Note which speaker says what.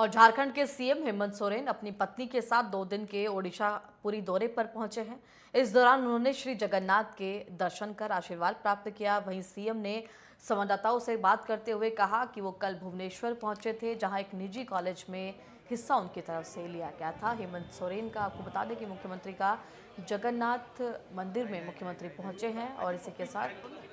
Speaker 1: और झारखंड के सीएम हेमंत सोरेन अपनी पत्नी के साथ दो दिन के ओडिशा पुरी दौरे पर पहुंचे हैं इस दौरान उन्होंने श्री जगन्नाथ के दर्शन कर आशीर्वाद प्राप्त किया वहीं सीएम ने संवाददाताओं से बात करते हुए कहा कि वो कल भुवनेश्वर पहुंचे थे जहां एक निजी कॉलेज में हिस्सा उनकी तरफ से लिया गया था हेमंत सोरेन का आपको बता दें कि मुख्यमंत्री का जगन्नाथ मंदिर में मुख्यमंत्री पहुंचे हैं और इसी के साथ